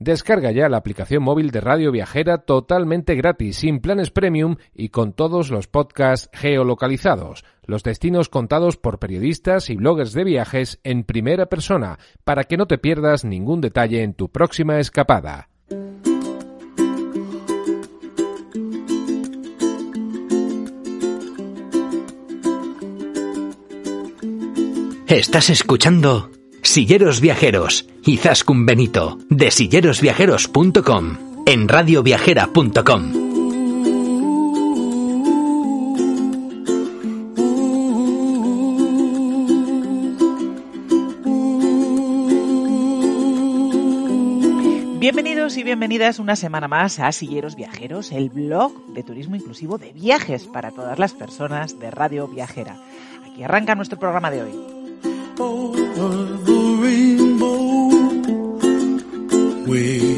Descarga ya la aplicación móvil de Radio Viajera totalmente gratis, sin planes premium y con todos los podcasts geolocalizados, los destinos contados por periodistas y bloggers de viajes en primera persona, para que no te pierdas ningún detalle en tu próxima escapada. Estás escuchando Silleros Viajeros y Zascun Benito de sillerosviajeros.com en radioviajera.com. Bienvenidos y bienvenidas una semana más a Silleros Viajeros, el blog de turismo inclusivo de viajes para todas las personas de Radio Viajera. Aquí arranca nuestro programa de hoy. over the rainbow. Wait.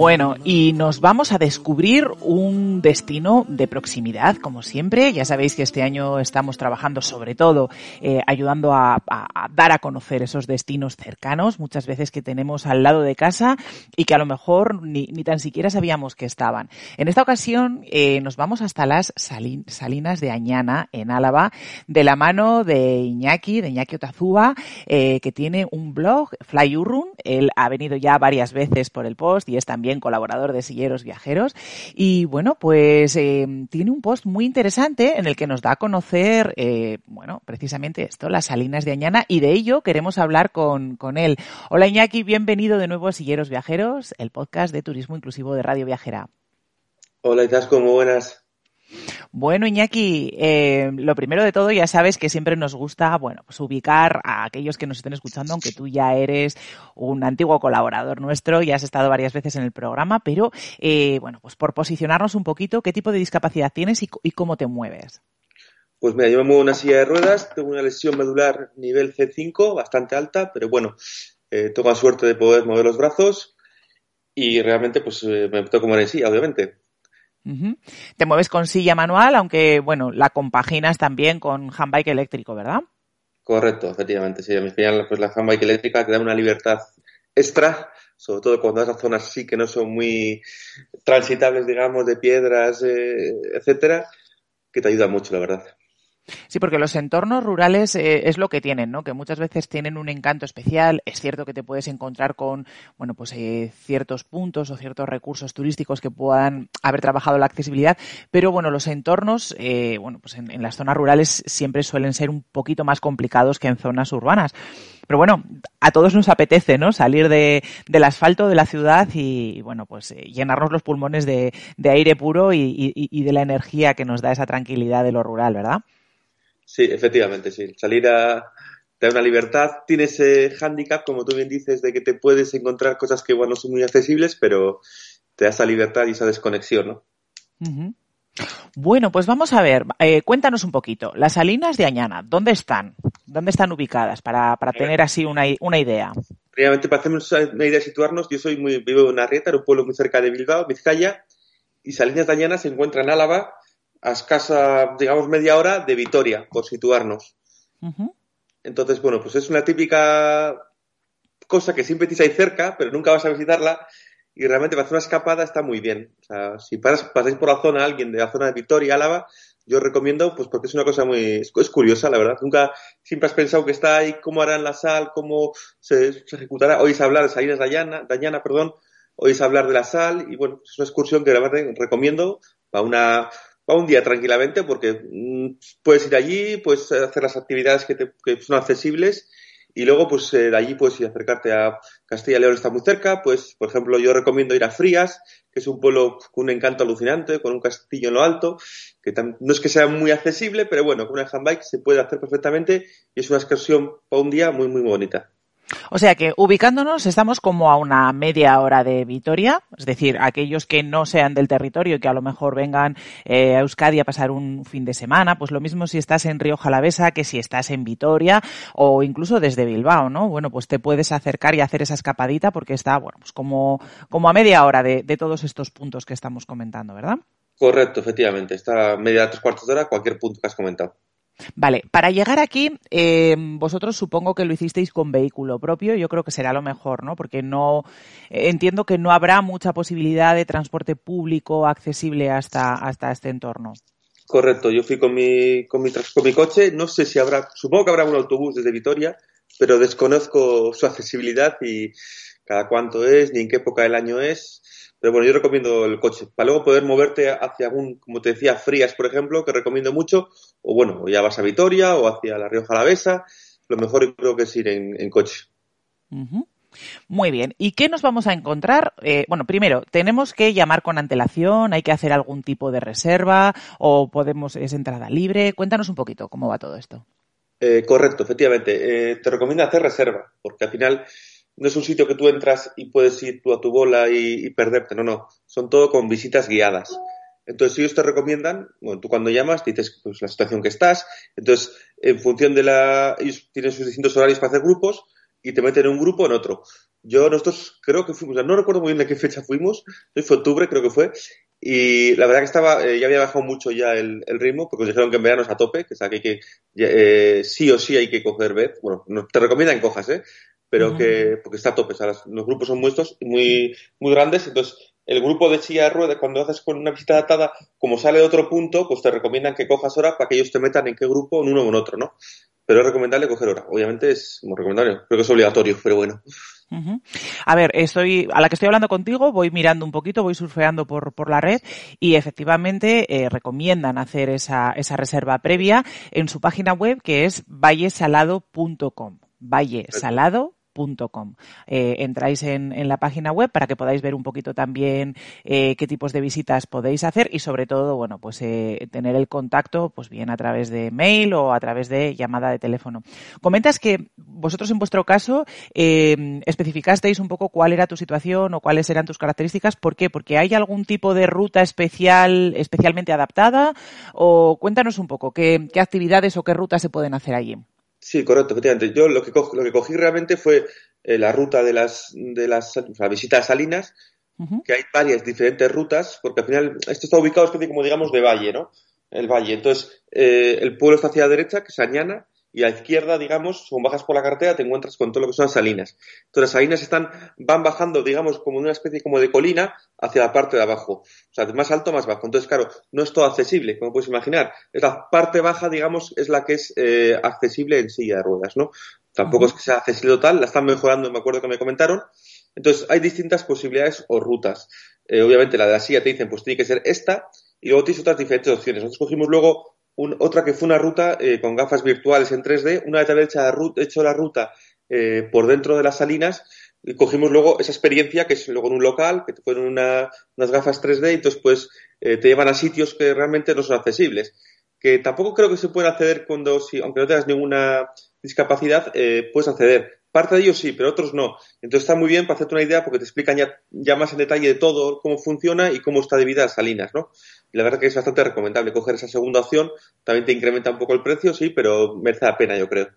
Bueno, y nos vamos a descubrir un destino de proximidad, como siempre. Ya sabéis que este año estamos trabajando sobre todo eh, ayudando a, dar a conocer esos destinos cercanos, muchas veces que tenemos al lado de casa y que a lo mejor ni, ni tan siquiera sabíamos que estaban. En esta ocasión eh, nos vamos hasta las Salinas de Añana, en Álava, de la mano de Iñaki, de Iñaki Otazúa, eh, que tiene un blog, Flyurun. Él ha venido ya varias veces por el post y es también colaborador de Silleros Viajeros. Y bueno, pues eh, tiene un post muy interesante en el que nos da a conocer, eh, bueno, precisamente esto, las salinas de Añana, y de ello queremos hablar con, con él. Hola Iñaki, bienvenido de nuevo a Silleros Viajeros, el podcast de turismo inclusivo de Radio Viajera. Hola Itasco, muy buenas. Bueno, Iñaki, eh, lo primero de todo, ya sabes que siempre nos gusta, bueno, pues ubicar a aquellos que nos estén escuchando, aunque tú ya eres un antiguo colaborador nuestro, y has estado varias veces en el programa, pero eh, bueno, pues por posicionarnos un poquito, ¿qué tipo de discapacidad tienes y, cómo te mueves? Pues mira, yo me muevo una silla de ruedas, tengo una lesión medular nivel C5, bastante alta, pero bueno, eh, tengo suerte de poder mover los brazos y realmente pues eh, me toco como en silla, obviamente. Te mueves con silla manual, aunque bueno, la compaginas también con handbike eléctrico, ¿verdad? Correcto, efectivamente. Sí, pues la handbike eléctrica te da una libertad extra, sobre todo cuando esas zonas sí que no son muy transitables, digamos, de piedras, eh, etcétera, que te ayuda mucho, la verdad. Sí, porque los entornos rurales eh, es lo que tienen, ¿no? Que muchas veces tienen un encanto especial. Es cierto que te puedes encontrar con, bueno, pues eh, ciertos puntos o ciertos recursos turísticos que puedan haber trabajado la accesibilidad, pero bueno, los entornos, eh, bueno, pues en, las zonas rurales siempre suelen ser un poquito más complicados que en zonas urbanas. Pero bueno, a todos nos apetece, ¿no? Salir del asfalto de la ciudad y, bueno, pues llenarnos los pulmones de, aire puro y, y, de la energía que nos da esa tranquilidad de lo rural, ¿verdad? Sí, efectivamente, sí. Salir te da una libertad, tienes ese hándicap, como tú bien dices, de que te puedes encontrar cosas que igual no son muy accesibles, pero te da esa libertad y esa desconexión, ¿no? Bueno, pues vamos a ver, eh, cuéntanos un poquito, las salinas de Añana, ¿dónde están? ¿Dónde están ubicadas? Para, para tener así una, idea. Primeramente, para hacernos una idea de situarnos, yo soy muy, vivo en Arrieta, un pueblo muy cerca de Bilbao, Vizcaya, y Salinas de Añana se encuentra en Álava, a escasa, digamos, media hora de Vitoria, por situarnos. Entonces, bueno, pues es una típica cosa que siempre tienes ahí cerca, pero nunca vas a visitarla. Y realmente para hacer una escapada está muy bien. O sea, si pasáis por la zona, alguien de la zona de Vitoria, Álava, yo recomiendo, pues porque es una cosa muy. Es, curiosa, la verdad. Nunca, siempre has pensado que está ahí, cómo harán la sal, cómo se, ejecutará. Oís hablar de Salinas Dayana, Dañana, perdón, oís hablar de la sal, y bueno, es una excursión que realmente recomiendo para una un día tranquilamente porque mm, puedes ir allí, puedes hacer las actividades que, son accesibles y luego pues eh, de allí puedes ir acercarte a Castilla y León está muy cerca, pues por ejemplo yo recomiendo ir a Frías, que es un pueblo con un encanto alucinante, con un castillo en lo alto, que no es que sea muy accesible, pero bueno, con una handbike se puede hacer perfectamente y es una excursión para un día muy muy bonita. O sea que ubicándonos estamos como a una media hora de Vitoria, es decir, aquellos que no sean del territorio y que a lo mejor vengan eh, a Euskadi a pasar un fin de semana, pues lo mismo si estás en Río Jalavesa que si estás en Vitoria o incluso desde Bilbao, ¿no? Bueno, pues te puedes acercar y hacer esa escapadita porque está, bueno, pues como, a media hora de, todos estos puntos que estamos comentando, ¿verdad? Correcto, efectivamente. Está media, tres cuartos de hora, cualquier punto que has comentado. Vale, para llegar aquí, eh, vosotros supongo que lo hicisteis con vehículo propio, yo creo que será lo mejor, ¿no? Porque no eh, entiendo que no habrá mucha posibilidad de transporte público accesible hasta, hasta este entorno. Correcto, yo fui con mi, con mi, con mi coche, no sé si habrá, supongo que habrá un autobús desde Vitoria, pero desconozco su accesibilidad y cada cuánto es, ni en qué época del año es. Pero bueno, yo recomiendo el coche. Para luego poder moverte hacia algún, como te decía, Frías, por ejemplo, que recomiendo mucho. O bueno, ya vas a Vitoria o hacia La Rioja Alavesa. Lo mejor creo que es ir en, coche. Muy bien. ¿Y qué nos vamos a encontrar? Eh, bueno, primero, ¿tenemos que llamar con antelación? ¿Hay que hacer algún tipo de reserva? ¿O podemos, es entrada libre? Cuéntanos un poquito cómo va todo esto. Eh, correcto, efectivamente. Eh, te recomiendo hacer reserva, porque al final no es un sitio que tú entras y puedes ir tú a tu bola y, perderte, no, no, son todo con visitas guiadas. Entonces ellos te recomiendan, bueno, tú cuando llamas dices pues, la situación que estás, entonces en función de la, ellos tienen sus distintos horarios para hacer grupos y te meten en un grupo o en otro. Yo, nosotros creo que fuimos, no recuerdo muy bien de qué fecha fuimos, fue octubre creo que fue, y la verdad que estaba, eh, ya había bajado mucho ya el, ritmo, porque nos dijeron que en verano es a tope, que, que eh, sí o sí hay que coger vez. Bueno, te recomiendan cojas, ¿eh? pero que porque está a tope, los grupos son muy, muy grandes, entonces el grupo de silla de ruedas, cuando haces con una visita adaptada, como sale de otro punto, pues te recomiendan que cojas hora para que ellos te metan en qué grupo, en uno o en otro, ¿no? Pero es recomendable coger hora, obviamente es muy recomendable, creo que es obligatorio, pero bueno. A ver, estoy, a la que estoy hablando contigo, voy mirando un poquito, voy surfeando por, por la red y efectivamente eh, recomiendan hacer esa, esa reserva previa en su página web que es vallesalado.com. Vallesalado .com. Eh, entráis en, la página web para que podáis ver un poquito también eh, qué tipos de visitas podéis hacer y sobre todo, bueno, pues eh, tener el contacto, pues bien a través de mail o a través de llamada de teléfono. Comentas que vosotros en vuestro caso em, especificasteis un poco cuál era tu situación o cuáles eran tus características. ¿Por qué? Porque hay algún tipo de ruta especial, especialmente adaptada o cuéntanos un poco qué actividades o qué rutas se pueden hacer allí. Sí, correcto, efectivamente. Yo lo que, lo que cogí realmente fue eh, la ruta de las, de las, la visita a Salinas, que hay varias diferentes rutas, porque al final esto está ubicado, es como digamos de valle, ¿no? El valle. Entonces, eh, el pueblo está hacia la derecha, que es Añana, y a la izquierda, digamos, según bajas por la carretera, te encuentras con todo lo que son las salinas. Entonces, las salinas están, van bajando, digamos, como una especie como de colina hacia la parte de abajo. O sea, más alto, más bajo. Entonces, claro, no es todo accesible, como puedes imaginar. Es la parte baja, digamos, es la que es eh, accesible en silla de ruedas, ¿no? Tampoco es que sea accesible total, la están mejorando, me acuerdo que me comentaron. Entonces, hay distintas posibilidades o rutas. Eh, obviamente, la de la silla te dicen, pues tiene que ser esta, y luego tienes otras diferentes opciones. Entonces, cogimos luego otra que fue una ruta eh, con gafas virtuales en 3D. Una vez haber hecho la ruta, hecho eh, la ruta por dentro de las salinas, cogimos luego esa experiencia que es luego en un local, que te ponen unas gafas 3D y entonces pues eh, te llevan a sitios que realmente no son accesibles. Que tampoco creo que se pueda acceder cuando, si, aunque no tengas ninguna discapacidad, puedes acceder. Parte de ellos sí, pero otros no. Entonces está muy bien para hacerte una idea porque te explican ya, ya más en detalle de todo, cómo funciona y cómo está de vida las salinas, ¿no? la verdad que es bastante recomendable coger esa segunda opción. También te incrementa un poco el precio, sí, pero merece la pena, yo creo.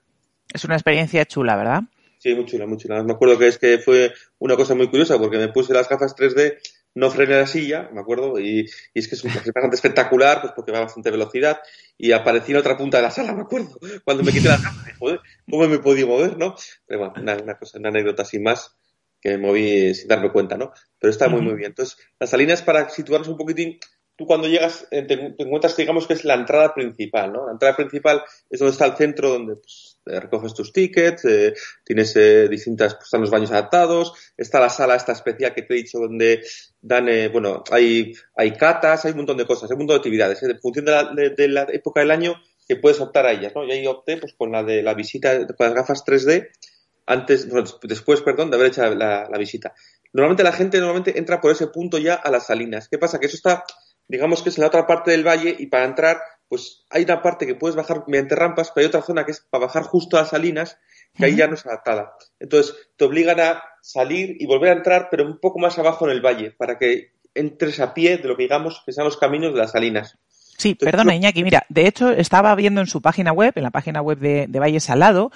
Es una experiencia chula, ¿verdad? Sí, muy chula, muy chula. Me acuerdo que es que fue una cosa muy curiosa porque me puse las gafas 3D, no frené la silla, me acuerdo, y, es que es, bastante espectacular, pues porque va a bastante velocidad, y aparecí en otra punta de la sala, me acuerdo, cuando me quité las gafas, joder, ¿cómo me podía mover, no? Pero bueno, una, cosa, una anécdota sin más que me moví sin darme cuenta, ¿no? Pero está muy, muy bien. Entonces, las salinas, para situarnos un poquitín, tú cuando llegas eh, te, encuentras, digamos que es la entrada principal, ¿no? La entrada principal es donde está el centro donde pues, recoges tus tickets, eh, tienes eh, distintas, pues, están los baños adaptados, está la sala esta especial que te he dicho donde dan, eh, bueno, hay, hay catas, hay un montón de cosas, hay un montón de actividades, en función de la, época del año que puedes optar a ellas, ¿no? Yo ahí opté pues con la de la visita con las gafas 3D antes, después, perdón, de haber hecho la visita. Normalmente la gente normalmente entra por ese punto ya a las salinas. ¿Qué pasa? Que eso está digamos que es en la otra parte del valle y para entrar, pues hay una parte que puedes bajar mediante rampas, pero hay otra zona que es para bajar justo a las salinas, que ahí ya no es adaptada. Entonces, te obligan a salir y volver a entrar, pero un poco más abajo en el valle, para que entres a pie de lo que digamos que sean los caminos de las salinas. Sí, perdona Iñaki, mira, de hecho estaba viendo en su página web, en la página web de, de Valle Salado,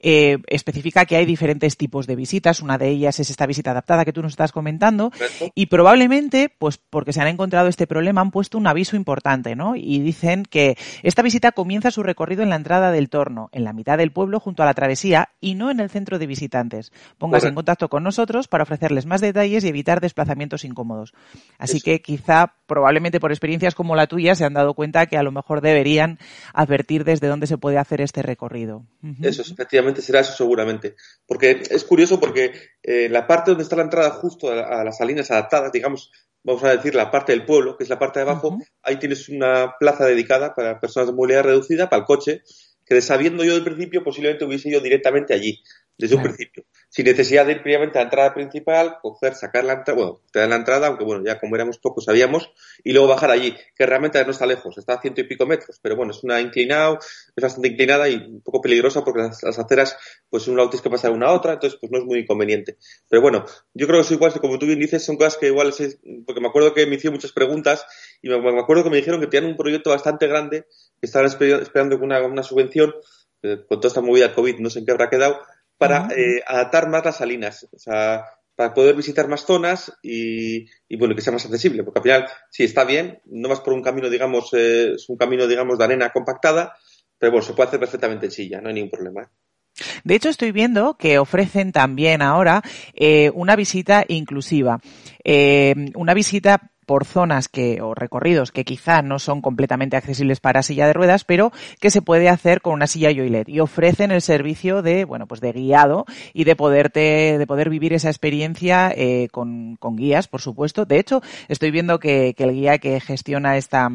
eh, especifica que hay diferentes tipos de visitas, una de ellas es esta visita adaptada que tú nos estás comentando, y probablemente, pues porque se han encontrado este problema, han puesto un aviso importante, ¿no? Y dicen que esta visita comienza su recorrido en la entrada del torno, en la mitad del pueblo junto a la travesía y no en el centro de visitantes. Póngase en contacto con nosotros para ofrecerles más detalles y evitar desplazamientos incómodos. Así que quizá, probablemente por experiencias como la tuya, se han dado dado cuenta que a lo mejor deberían advertir desde dónde se puede hacer este recorrido. Eso, efectivamente, será eso seguramente. Porque es curioso porque eh, la parte donde está la entrada justo a, las salinas adaptadas, digamos, vamos a decir la parte del pueblo, que es la parte de abajo, ahí tienes una plaza dedicada para personas de movilidad reducida, para el coche, que sabiendo yo del principio posiblemente hubiese ido directamente allí, desde un principio sin necesidad de ir previamente a la entrada principal, coger, sacar la entrada, bueno, te dan la entrada, aunque bueno, ya como éramos pocos sabíamos, y luego bajar allí, que realmente no está lejos, está a ciento y pico metros, pero bueno, es una inclinada, es bastante inclinada y un poco peligrosa porque las, aceras, pues un lado tienes que pasar una a otra, entonces pues no es muy inconveniente. Pero bueno, yo creo que eso igual, como tú bien dices, son cosas que igual, porque me acuerdo que me hicieron muchas preguntas y me, acuerdo que me dijeron que tenían un proyecto bastante grande, que estaban esperando una, subvención, eh, con toda esta movida COVID, no sé en qué habrá quedado, para eh, adaptar más las salinas, para poder visitar más zonas y, bueno, que sea más accesible, porque al final, sí, está bien, no más por un camino, digamos, eh, es un camino, digamos, de arena compactada, pero bueno, se puede hacer perfectamente en silla, no hay ningún problema. De hecho, estoy viendo que ofrecen también ahora eh, una visita inclusiva, una visita por zonas que, o recorridos que quizá no son completamente accesibles para silla de ruedas, pero que se puede hacer con una silla Joylet y ofrecen el servicio de, bueno, pues de guiado y de poderte, de poder vivir esa experiencia eh, con, guías, por supuesto. De hecho, estoy viendo que, que el guía que gestiona esta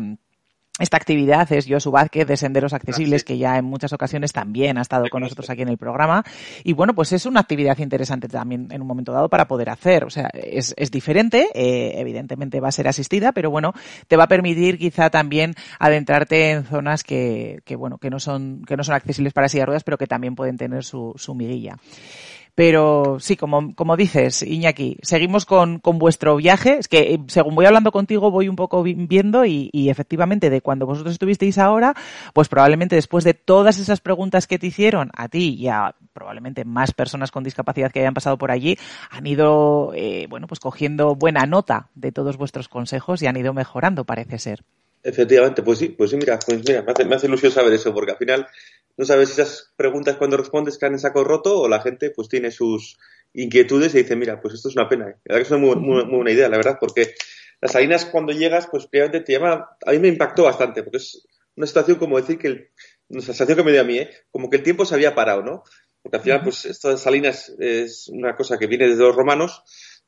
esta actividad es Josu Vázquez de Senderos Accesibles, que ya en muchas ocasiones también ha estado con nosotros aquí en el programa. Y bueno, pues es una actividad interesante también en un momento dado para poder hacer. O sea, es, es diferente, eh, evidentemente va a ser asistida, pero bueno, te va a permitir quizá también adentrarte en zonas que, que bueno, que no son, que no son accesibles para silla ruedas, pero que también pueden tener su, su miguilla. Pero sí, como, dices, Iñaki, seguimos con, vuestro viaje. Es que eh, según voy hablando contigo, voy un poco viendo y, efectivamente de cuando vosotros estuvisteis ahora, pues probablemente después de todas esas preguntas que te hicieron a ti y a probablemente más personas con discapacidad que hayan pasado por allí, han ido, eh, bueno, pues cogiendo buena nota de todos vuestros consejos y han ido mejorando, parece ser. Efectivamente, pues sí, pues sí, mira, pues mira, me hace ilusión saber eso, porque al final no sabes si esas preguntas cuando respondes que en saco roto o la gente pues tiene sus inquietudes y dice, mira, pues esto es una pena. Eh". La verdad que es una muy, buena idea, la verdad, porque las Salinas cuando llegas, pues te llama, a mí me impactó bastante, porque es una situación como decir que, una sensación que me dio a mí, ¿eh? como que el tiempo se había parado, ¿no? Porque al final, pues estas Salinas es una cosa que viene desde los romanos,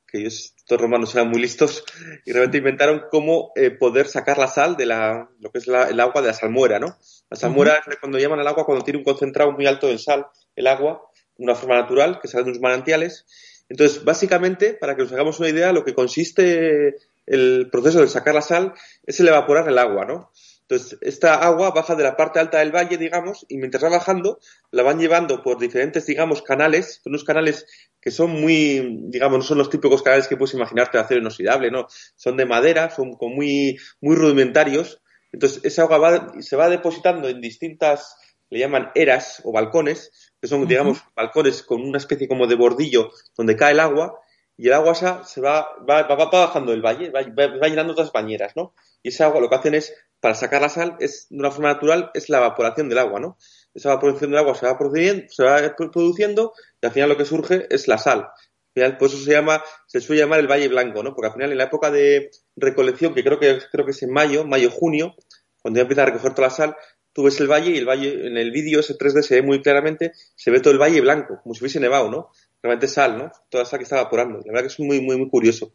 que ellos, estos romanos eran muy listos, y realmente inventaron cómo eh, poder sacar la sal de la, lo que es la, el agua de la salmuera, ¿no? La salmuera es cuando llaman al agua cuando tiene un concentrado muy alto de sal, el agua, de una forma natural, que sale de unos manantiales. Entonces, básicamente, para que nos hagamos una idea, lo que consiste el proceso de sacar la sal es el evaporar el agua, ¿no? Entonces, esta agua baja de la parte alta del valle, digamos, y mientras va bajando, la van llevando por diferentes, digamos, canales, unos canales que son muy, digamos, no son los típicos canales que puedes imaginarte de acero inoxidable, no, son de madera, son muy, muy rudimentarios. Entonces, esa agua va, se va depositando en distintas, le llaman eras o balcones, que son, digamos, balcones con una especie como de bordillo donde cae el agua, y el agua se va, bajando el valle, va, llenando otras bañeras, ¿no? Y esa agua lo que hacen es, para sacar la sal, es de una forma natural, es la evaporación del agua, ¿no? Esa evaporación del agua se va produciendo, se va produciendo y al final lo que surge es la sal. por eso se llama, se suele llamar el Valle Blanco, ¿no? Porque al final en la época de recolección, que creo que, creo que es en mayo, mayo-junio, cuando ya empieza a recoger toda la sal, tú ves el valle y el valle, en el vídeo ese 3D se ve muy claramente, se ve todo el valle blanco, como si hubiese nevado, ¿no? realmente sal, ¿no? Toda esa que está evaporando. La verdad que es muy, muy, muy curioso.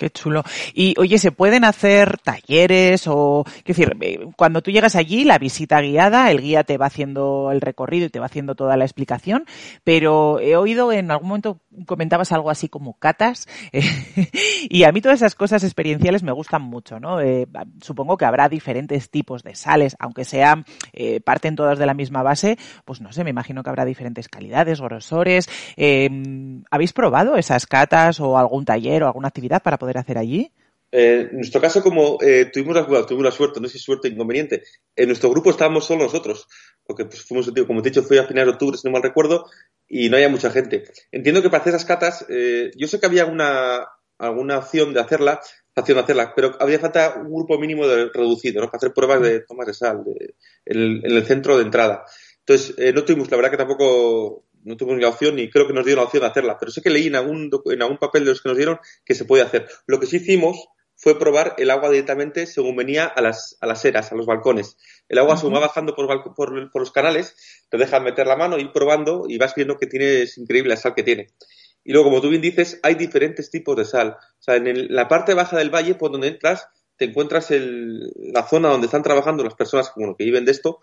Qué chulo. Y oye, ¿se pueden hacer talleres o, qué decir, eh, cuando tú llegas allí, la visita guiada, el guía te va haciendo el recorrido y te va haciendo toda la explicación, pero he oído en algún momento comentabas algo así como catas, eh, y a mí todas esas cosas experienciales me gustan mucho, ¿no? Eh, supongo que habrá diferentes tipos de sales, aunque sean, parten todas de la misma base, pues no sé, me imagino que habrá diferentes calidades, grosores. ¿Habéis probado esas catas o algún taller o alguna actividad para poder hacer allí? Eh, en nuestro caso, como eh, tuvimos, la, suerte, no sé si suerte o inconveniente, en nuestro grupo estábamos solo nosotros, porque pues, fuimos, como te he dicho, fui a finales de octubre, si no mal recuerdo, y no había mucha gente. Entiendo que para hacer esas catas, eh, yo sé que había alguna, opción de hacerla, pero había falta un grupo mínimo reducido, ¿no? Para hacer pruebas de mm. tomas de sal el, en, el, centro de entrada. Entonces, no tuvimos, la verdad que tampoco no tuvimos ni la opción ni creo que nos dieron la opción de hacerla, pero sé que leí en algún, algún papel de los que nos dieron que se puede hacer. Lo que sí hicimos fue probar el agua directamente según venía a las, a las eras, a los balcones. El agua se va bajando por, los canales, te dejan meter la mano, ir probando y vas viendo que tiene, es increíble la sal que tiene. Y luego, como tú bien dices, hay diferentes tipos de sal. O sea, en la parte baja del valle, por donde entras, te encuentras el, la zona donde están trabajando las personas que viven de esto,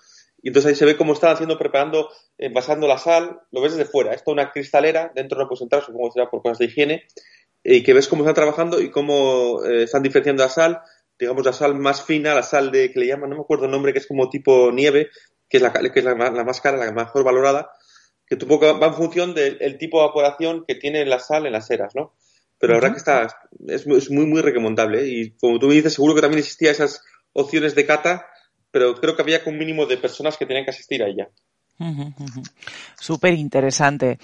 y entonces ahí se ve cómo están haciendo, preparando, envasando eh, la sal, lo ves desde fuera. Esto una cristalera, dentro no puedes entrar, supongo que será por cosas de higiene, y que ves cómo están trabajando y cómo eh, están diferenciando la sal, digamos la sal más fina, la sal de que le llaman, no me acuerdo el nombre, que es como tipo nieve, que es la, que es la, más cara, la mejor valorada, que va en función del tipo de evaporación que tiene la sal en las eras, ¿no? Pero la verdad que está, es, muy, muy recomendable. ¿eh? Y como tú me dices, seguro que también existía esas opciones de cata pero creo que había un mínimo de personas que tenían que asistir a ella. Súper interesante.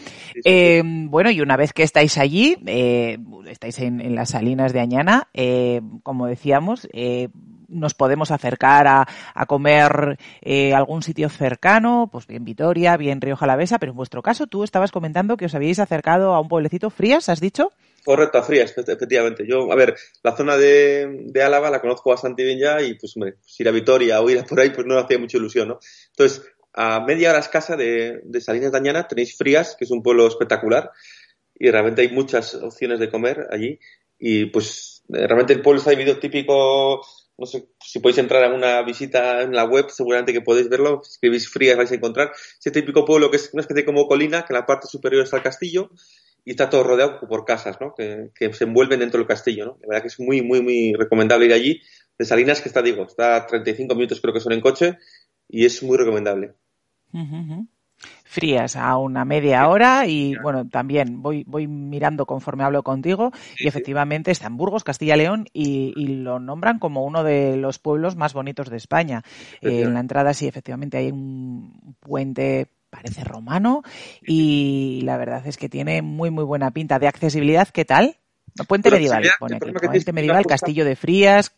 Eh, bueno, y una vez que estáis allí, eh, estáis en, las salinas de Añana, eh, como decíamos, nos podemos acercar a, a comer algún sitio cercano, pues bien Vitoria, bien Río Jalavesa, pero en vuestro caso tú estabas comentando que os habíais acercado a un pueblecito frías, ¿has dicho? Correcto, a Frías, efectivamente. Yo, a ver, la zona de, de Álava la conozco bastante bien ya y pues, hombre, pues, ir a Vitoria o ir por ahí pues no me hacía mucha ilusión, ¿no? Entonces, a media hora escasa de, de Salinas Dañana tenéis Frías, que es un pueblo espectacular y realmente hay muchas opciones de comer allí y pues eh, realmente el pueblo está dividido típico no sé si podéis entrar a una visita en la web, seguramente que podéis verlo, si escribís frías vais a encontrar. Ese típico pueblo que es una especie como colina, que en la parte superior está el castillo, y está todo rodeado por casas, ¿no? Que, se envuelven dentro del castillo, ¿no? La verdad que es muy, muy, muy recomendable ir allí. De Salinas, que está, digo, está a 35 minutos creo que son en coche y es muy recomendable. Frías a una media hora y bueno, también voy, voy mirando conforme hablo contigo y efectivamente está en Burgos, Castilla León y, lo nombran como uno de los pueblos más bonitos de España. en la entrada sí, efectivamente hay un puente parece romano y la verdad es que tiene muy, muy buena pinta. ¿De accesibilidad qué tal? puente medieval, Puente medieval, castillo de Frías.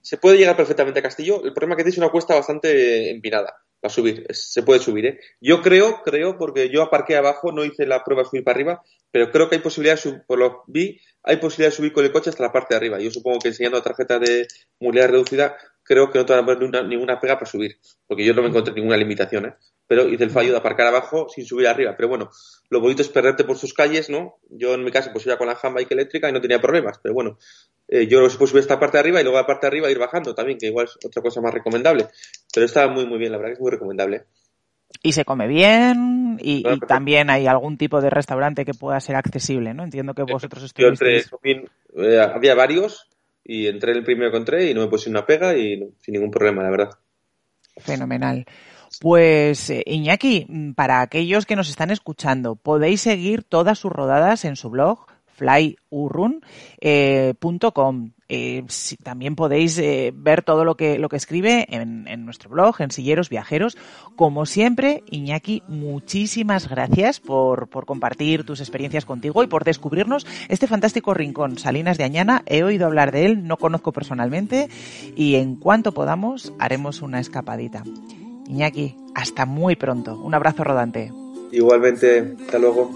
Se puede llegar perfectamente a Castillo. El problema es que es una cuesta bastante empinada para subir. Se puede subir, ¿eh? Yo creo, creo, porque yo aparqué abajo, no hice la prueba de subir para arriba, pero creo que hay posibilidad, de por lo vi, hay posibilidad de subir con el coche hasta la parte de arriba. Yo supongo que enseñando la tarjeta de movilidad reducida, creo que no te ninguna, ninguna pega para subir, porque yo no me encontré ninguna limitación, ¿eh? pero hice el fallo de aparcar abajo sin subir arriba. Pero bueno, lo bonito es perderte por sus calles, ¿no? Yo en mi caso pues iba con la handbike eléctrica y no tenía problemas, pero bueno, eh, yo pues subí esta parte de arriba y luego la parte de arriba ir bajando también, que igual es otra cosa más recomendable. Pero estaba muy, muy bien, la verdad que es muy recomendable. Y se come bien y, también hay algún tipo de restaurante que pueda ser accesible, ¿no? Entiendo que eh, vosotros estuvisteis... Yo entre, eh, había varios y entré el primero que entré y no me puse una pega y sin ningún problema, la verdad. Fenomenal. Pues eh, Iñaki, mm, para aquellos que nos están escuchando, podéis seguir todas sus rodadas en su blog flyurun.com. Eh, eh, también podéis ver todo lo que, lo que escribe en, nuestro blog, en Viajeros. Como siempre, Iñaki, muchísimas gracias por, por, compartir tus experiencias contigo y por descubrirnos este fantástico rincón, Salinas de Añana. He oído hablar de él, no conozco personalmente y en cuanto podamos haremos una escapadita. Iñaki, hasta muy pronto. Un abrazo rodante. Igualmente, hasta luego.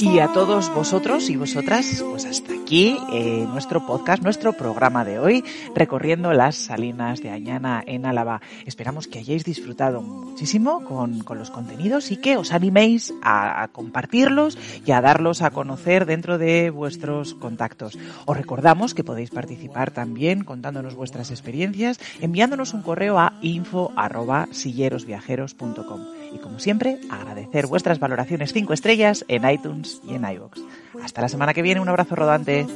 Y a todos vosotros y vosotras, pues hasta y eh, nuestro podcast, nuestro programa de hoy, recorriendo las salinas de Añana en Álava. Esperamos que hayáis disfrutado muchísimo con, los contenidos y que os animéis a, compartirlos y a darlos a conocer dentro de vuestros contactos. Os recordamos que podéis participar también contándonos vuestras experiencias, enviándonos un correo a info y como siempre agradecer vuestras valoraciones 5 estrellas en iTunes y en iVoox. Hasta la semana que viene, un abrazo rodante.